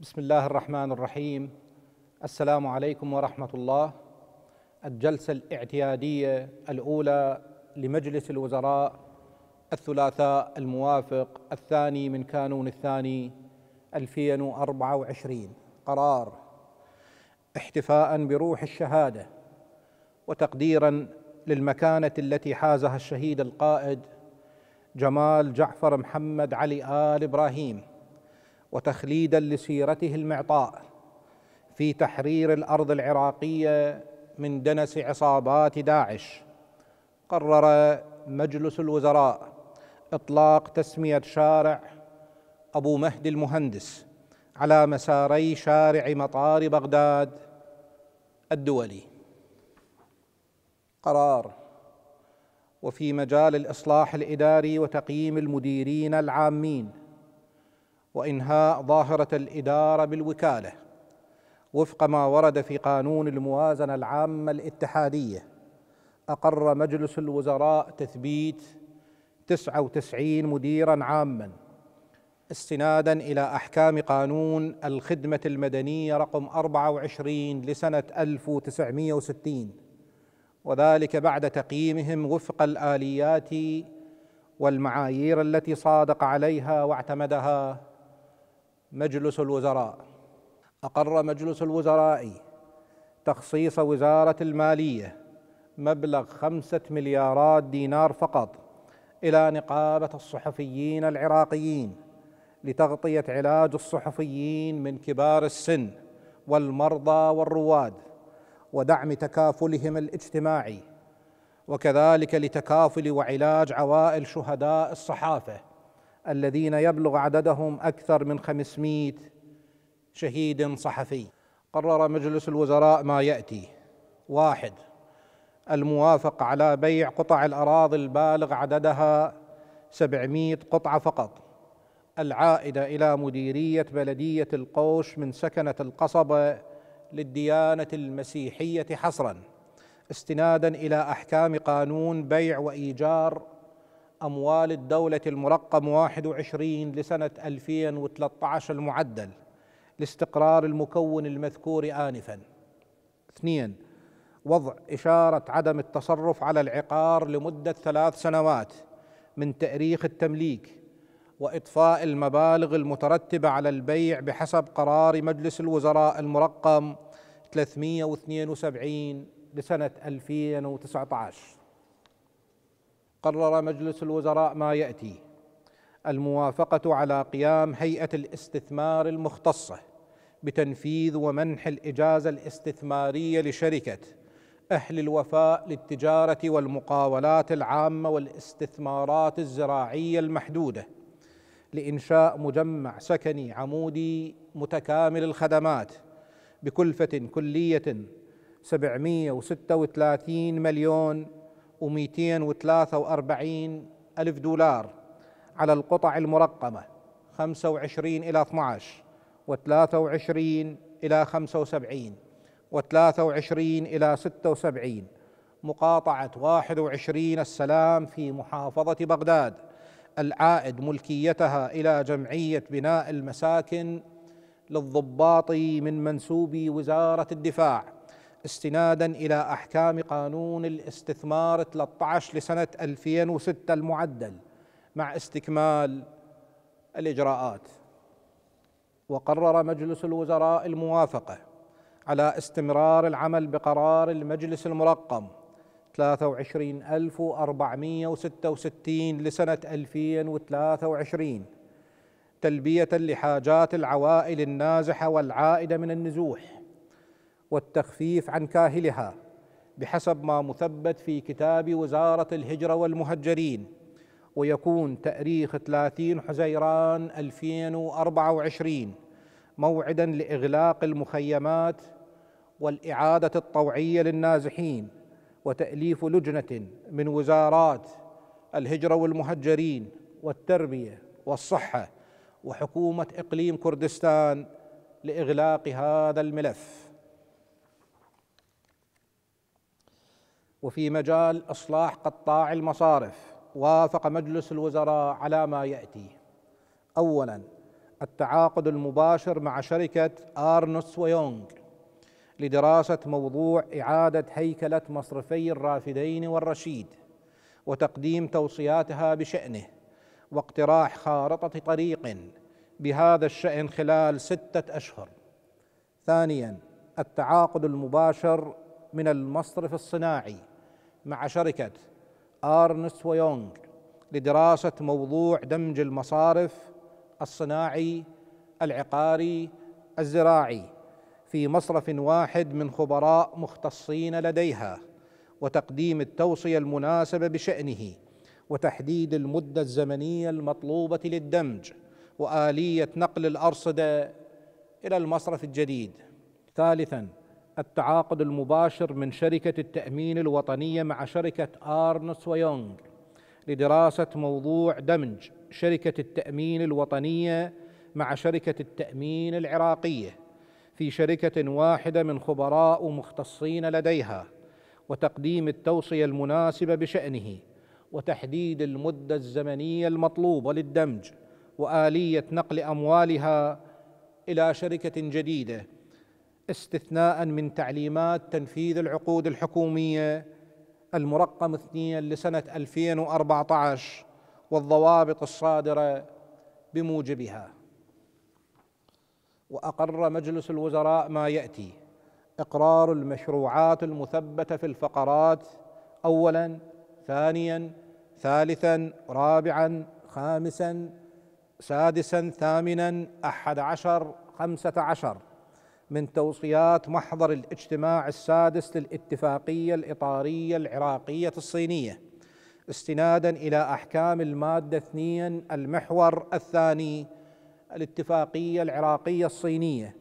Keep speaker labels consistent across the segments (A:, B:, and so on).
A: بسم الله الرحمن الرحيم السلام عليكم ورحمه الله الجلسه الاعتياديه الاولى لمجلس الوزراء الثلاثاء الموافق الثاني من كانون الثاني 2024 قرار احتفاء بروح الشهاده وتقديرا للمكانه التي حازها الشهيد القائد جمال جعفر محمد علي ال ابراهيم وتخليدا لسيرته المعطاء في تحرير الارض العراقيه من دنس عصابات داعش قرر مجلس الوزراء اطلاق تسميه شارع ابو مهدي المهندس على مساري شارع مطار بغداد الدولي قرار وفي مجال الاصلاح الاداري وتقييم المديرين العامين وانهاء ظاهره الاداره بالوكاله وفق ما ورد في قانون الموازنه العامه الاتحاديه اقر مجلس الوزراء تثبيت 99 مديرا عاما استنادا الى احكام قانون الخدمه المدنيه رقم 24 لسنه 1960 وذلك بعد تقييمهم وفق الاليات والمعايير التي صادق عليها واعتمدها مجلس الوزراء اقر مجلس الوزراء تخصيص وزاره الماليه مبلغ خمسه مليارات دينار فقط الى نقابه الصحفيين العراقيين لتغطيه علاج الصحفيين من كبار السن والمرضى والرواد ودعم تكافلهم الاجتماعي وكذلك لتكافل وعلاج عوائل شهداء الصحافه الذين يبلغ عددهم أكثر من 500 شهيد صحفي قرر مجلس الوزراء ما يأتي واحد الموافق على بيع قطع الأراضي البالغ عددها 700 قطعة فقط العائدة إلى مديرية بلدية القوش من سكنة القصبة للديانة المسيحية حصرا استنادا إلى أحكام قانون بيع وإيجار أموال الدولة المرقم 21 لسنة 2013 المعدل لاستقرار المكون المذكور آنفا اثنين وضع إشارة عدم التصرف على العقار لمدة ثلاث سنوات من تأريخ التمليك وإطفاء المبالغ المترتبة على البيع بحسب قرار مجلس الوزراء المرقم 372 لسنة 2019 قرر مجلس الوزراء ما ياتي الموافقه على قيام هيئه الاستثمار المختصه بتنفيذ ومنح الاجازه الاستثماريه لشركه اهل الوفاء للتجاره والمقاولات العامه والاستثمارات الزراعيه المحدوده لانشاء مجمع سكني عمودي متكامل الخدمات بكلفه كليه 736 مليون 243 ألف دولار على القطع المرقمة 25 إلى 12 و23 إلى 75 و23 إلى 76 مقاطعة 21 السلام في محافظة بغداد العائد ملكيتها إلى جمعية بناء المساكن للضباط من منسوب وزارة الدفاع استنادا إلى أحكام قانون الاستثمار 13 لسنة 2006 المعدل مع استكمال الإجراءات وقرر مجلس الوزراء الموافقة على استمرار العمل بقرار المجلس المرقم 23466 لسنة 2023 تلبية لحاجات العوائل النازحة والعائدة من النزوح والتخفيف عن كاهلها بحسب ما مثبت في كتاب وزارة الهجرة والمهجرين ويكون تاريخ 30 حزيران 2024 موعدا لاغلاق المخيمات والاعاده الطوعيه للنازحين وتاليف لجنه من وزارات الهجره والمهجرين والتربيه والصحه وحكومه اقليم كردستان لاغلاق هذا الملف وفي مجال إصلاح قطاع المصارف وافق مجلس الوزراء على ما يأتي أولا التعاقد المباشر مع شركة آرنوس ويونغ لدراسة موضوع إعادة هيكلة مصرفي الرافدين والرشيد وتقديم توصياتها بشأنه واقتراح خارطة طريق بهذا الشأن خلال ستة أشهر ثانيا التعاقد المباشر من المصرف الصناعي مع شركة أرنست ويونغ لدراسة موضوع دمج المصارف الصناعي العقاري الزراعي في مصرف واحد من خبراء مختصين لديها وتقديم التوصية المناسبة بشأنه وتحديد المدة الزمنية المطلوبة للدمج وآلية نقل الأرصدة إلى المصرف الجديد ثالثا التعاقد المباشر من شركة التأمين الوطنية مع شركة آرنس ويونغ لدراسة موضوع دمج شركة التأمين الوطنية مع شركة التأمين العراقية في شركة واحدة من خبراء مختصين لديها وتقديم التوصية المناسبة بشأنه وتحديد المدة الزمنية المطلوبة للدمج وآلية نقل أموالها إلى شركة جديدة استثناء من تعليمات تنفيذ العقود الحكوميه المرقم اثنين لسنه 2014 والضوابط الصادره بموجبها واقر مجلس الوزراء ما ياتي اقرار المشروعات المثبته في الفقرات اولا ثانيا ثالثا رابعا خامسا سادسا ثامنا احد عشر خمسه عشر من توصيات محضر الاجتماع السادس للاتفاقيه الاطاريه العراقيه الصينيه استنادا الى احكام الماده 2 المحور الثاني الاتفاقيه العراقيه الصينيه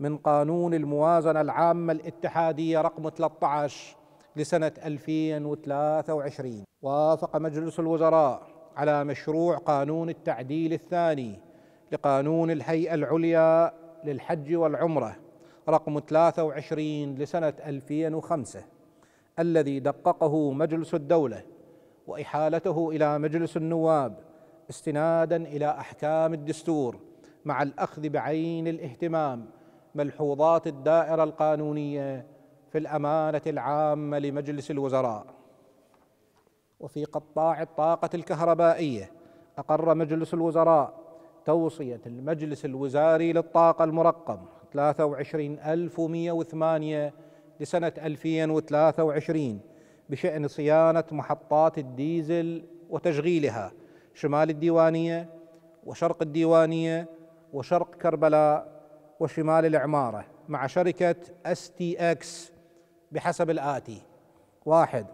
A: من قانون الموازنه العامه الاتحاديه رقم 13 لسنه 2023 وافق مجلس الوزراء على مشروع قانون التعديل الثاني لقانون الهيئه العليا للحج والعمره رقم 23 لسنة 2005 الذي دققه مجلس الدولة وإحالته إلى مجلس النواب استنادا إلى أحكام الدستور مع الأخذ بعين الاهتمام ملحوظات الدائرة القانونية في الأمانة العامة لمجلس الوزراء وفي قطاع الطاقة الكهربائية أقر مجلس الوزراء توصية المجلس الوزاري للطاقة المرقم 23108 لسنة 2023 بشأن صيانة محطات الديزل وتشغيلها شمال الديوانية وشرق الديوانية وشرق كربلاء وشمال العمارة مع شركة اس تي اكس بحسب الآتي واحد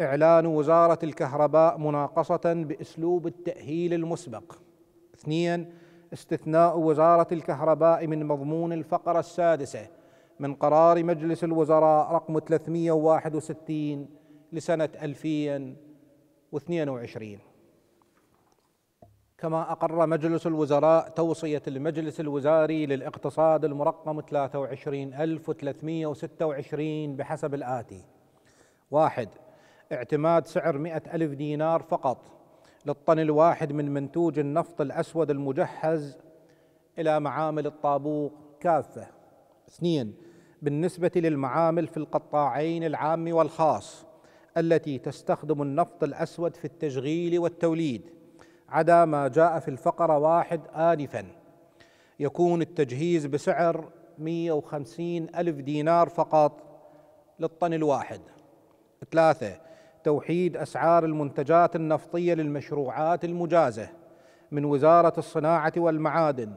A: إعلان وزارة الكهرباء مناقصة بأسلوب التأهيل المسبق اثنين استثناء وزارة الكهرباء من مضمون الفقرة السادسة من قرار مجلس الوزراء رقم 361 لسنة 2022 كما أقر مجلس الوزراء توصية المجلس الوزاري للاقتصاد المرقم 23326 بحسب الآتي واحد اعتماد سعر 100 ألف دينار فقط للطن الواحد من منتوج النفط الأسود المجهز إلى معامل الطابوق كافة اثنين بالنسبة للمعامل في القطاعين العام والخاص التي تستخدم النفط الأسود في التشغيل والتوليد عدا ما جاء في الفقرة واحد آنفا يكون التجهيز بسعر 150 ألف دينار فقط للطن الواحد ثلاثة توحيد اسعار المنتجات النفطيه للمشروعات المجازه من وزاره الصناعه والمعادن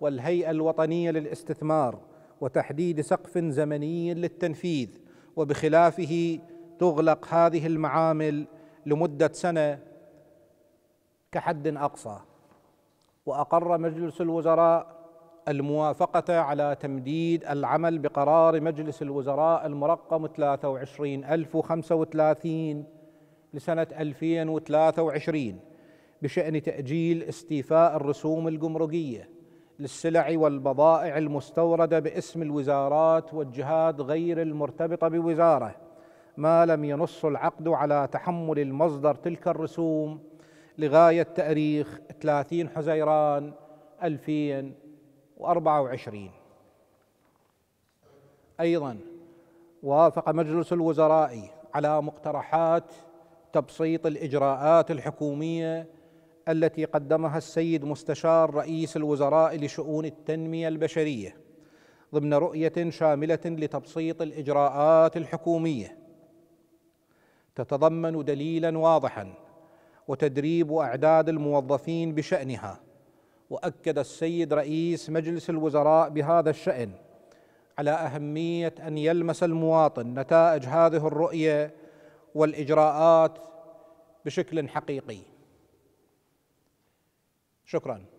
A: والهيئه الوطنيه للاستثمار وتحديد سقف زمني للتنفيذ وبخلافه تغلق هذه المعامل لمده سنه كحد اقصى واقر مجلس الوزراء الموافقة على تمديد العمل بقرار مجلس الوزراء المرقم 23035 لسنة 2023 بشأن تأجيل استيفاء الرسوم الجمركية للسلع والبضائع المستوردة باسم الوزارات والجهات غير المرتبطة بوزارة ما لم ينص العقد على تحمل المصدر تلك الرسوم لغاية تاريخ 30 حزيران 2023 وأربعة أيضا وافق مجلس الوزراء على مقترحات تبسيط الإجراءات الحكومية التي قدمها السيد مستشار رئيس الوزراء لشؤون التنمية البشرية ضمن رؤية شاملة لتبسيط الإجراءات الحكومية تتضمن دليلا واضحا وتدريب أعداد الموظفين بشأنها واكد السيد رئيس مجلس الوزراء بهذا الشان على اهميه ان يلمس المواطن نتائج هذه الرؤيه والاجراءات بشكل حقيقي شكرا